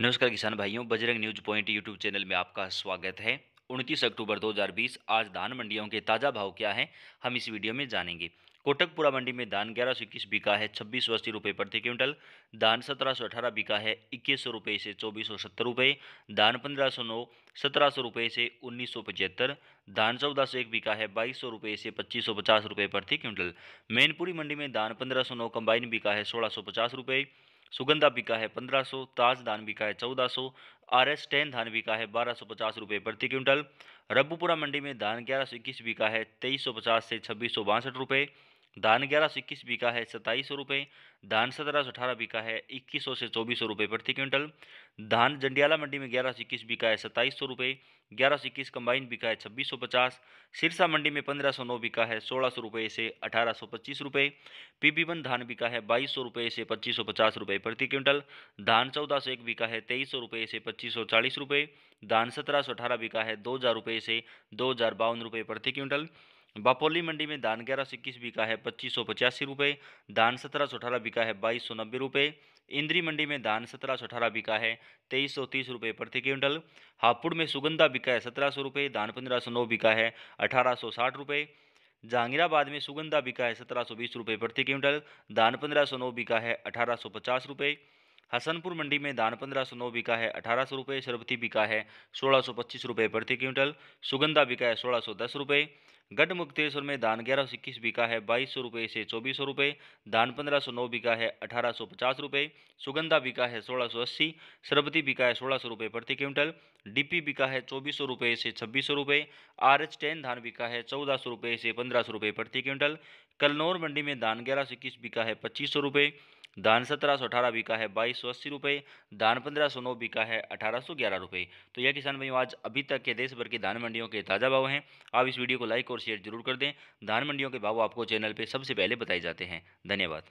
नमस्कार किसान भाइयों Bajrang news point YouTube channel में आपका स्वागत है उनतीस अक्टूबर 2020 आज धान मंडियों के ताज़ा भाव क्या हैं हम इस वीडियो में जानेंगे कोटकपुरा मंडी में धान ग्यारह सौ इक्कीस बिका है छब्बीस सौ अस्सी रुपये प्रति क्विंटल धान सत्रह सौ अठारह बिका है इक्कीस सौ रुपये से चौबीस सौ सत्तर रुपये धान पंद्रह सौ नौ सत्रह सौ रुपये से उन्नीस सौ पचहत्तर धान चौदह सौ एक बिका है बाईस सौ रुपये से पच्चीस सौ पचास रुपये प्रति क्विंटल मैनपुरी मंडी में धान पंद्रह सौ नौ कम्बाइन बिका है सोलह सौ पचास रुपये सुगंधा बिका है पंद्रह सौ ताज धान बिका है चौदह सौ आर एस टेन धान बिका है बारह सौ पचास रुपये प्रति क्विंटल रब्बूपुरा मंडी में धान ग्यारह सौ इक्कीस बिका है तेईस सौ पचास से छब्बीस सौ बासठ रुपये धान ग्यारह सौ इक्कीस बिका है सताईस सौ रुपये धान सत्रह सौ अठारह बिका है इक्कीस सौ से चौबीस सौ रुपये प्रति क्विंटल धान जंडियाला मंडी में ग्यारह सौ इक्कीस बिका है सत्ताईस सौ रुपये ग्यारह सौ इक्कीस कम्बाइन बिका है छब्बीस सौ पचास सिरसा मंडी में पंद्रह सौ नौ बिका है सोलह सौ रुपये से अठारह सौ पच्चीस रुपये पीबी वन धान बिका है बाईस सौ रुपये से पच्चीस सौ पचास रुपये प्रति क्विंटल धान चौदह सौ एक बिका है तेईस सौ रुपये से पच्चीस सौ चालीस रुपये धान सत्रह सौ अठारह बिका है दो हज़ार रुपये से दो हज़ार बावन रुपये प्रति क्विंटल बापोली मंडी में धान ग्यारह सौ इक्कीस बिका है पच्चीस सौ पचासी रुपये धान सत्रह सौ अठारह बिका है बाईस सौ नब्बे रुपये इंद्री मंडी में धान सत्रह सौ अठारह बिका है तेईस सौ तीस रुपये प्रति क्विंटल हापुड़ में सुगंधा बिका है सत्रह सौ रुपये धान पंद्रह सौ नौ बिका है अठारह सौ साठ रुपये जहांगीराबाद में सुगंधा बिका है सत्रह सौ बीस रुपये प्रति क्विंटल धान पंद्रह सौ नौ बिका है अठारह सौ पचास रुपये हसनपुर मंडी में धान पंद्रह सौ नौ बिका है अठारह सौ रुपये शरबती बिका है सोलह सौ पच्चीस रुपये प्रति क्विंटल सुगंधा बिका है सोलह सौ दस रुपये गढ़ मुक्तेश्वर में धान ग्यारह सौ इक्कीस बिका है बाईस सौ रुपये से चौबीस सौ रुपये धान पंद्रह सौ नौ बिका है अठारह सौ पचास रुपये सुगंधा बिका है सोलह सौ अस्सी शरबती बिका है सोलह सौ रुपये प्रति क्विंटल डीपी बिका है चौबीस सौ रुपये से छब्बीस सौ रुपये आर एच टेन धान बिका है चौदह सौ रुपये से पंद्रह सौ रुपये प्रति क्विंटल कलनौर मंडी में धान ग्यारह सौ इक्कीस बिका है पच्चीस सौ रुपये धान सत्रह सौ अठारह बिका है बाईस सौ अस्सी रुपये धान पंद्रह सौ नौ बिका है अठारह सौ ग्यारह रुपये तो यह किसान भाइयों आज अभी तक के देश भर की धान मंडियों के ताज़ा भाव हैं आप इस वीडियो को लाइक और शेयर जरूर कर दें धान मंडियों के भाव आपको चैनल पर सबसे पहले बताए जाते हैं धन्यवाद